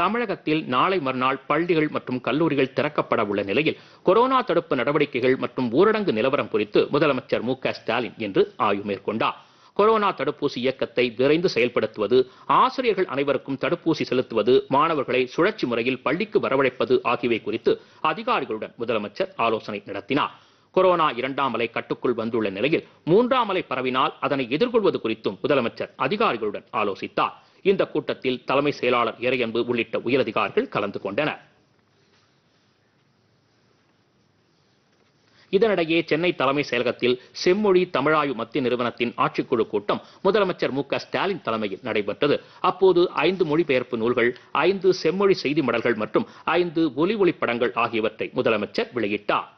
தமிழகத்தில் நாளை மறுநாள் பள்ளிகள் மற்றும் கல்லூரிகள் திறக்கப்பட உள்ள நிலையில் கொரோனா தடுப்பு நடவடிக்கைகள் மற்றும் ஊரடங்கு நிலவரம் குறித்து முதலமைச்சர் மு ஸ்டாலின் இன்று ஆய்வு மேற்கொண்டார் கொரோனா தடுப்பூசி இயக்கத்தை விரைந்து செயல்படுத்துவது ஆசிரியர்கள் அனைவருக்கும் தடுப்பூசி செலுத்துவது மாணவர்களை சுழற்சி முறையில் பள்ளிக்கு வரவழைப்பது ஆகியவை குறித்து அதிகாரிகளுடன் முதலமைச்சர் ஆலோசனை நடத்தினார் கொரோனா இரண்டாம் அலை கட்டுக்குள் வந்துள்ள நிலையில் மூன்றாம் அலை பரவினால் அதனை எதிர்கொள்வது குறித்தும் முதலமைச்சர் அதிகாரிகளுடன் ஆலோசித்தார் இந்த கூட்டத்தில் தலைமை செயலாளர் இறையன்பு உள்ளிட்ட உயரதிகாரிகள் கலந்து கொண்டனர் இதனிடையே சென்னை தலைமை செயலகத்தில் செம்மொழி தமிழாய்வு மத்திய நிறுவனத்தின் ஆட்சிக்குழு கூட்டம் முதலமைச்சர் மு ஸ்டாலின் தலைமையில் நடைபெற்றது அப்போது ஐந்து மொழிபெயர்ப்பு நூல்கள் ஐந்து செம்மொழி செய்தி மடல்கள் மற்றும் ஐந்து ஒலி ஒளி படங்கள் ஆகியவற்றை முதலமைச்சர் வெளியிட்டார்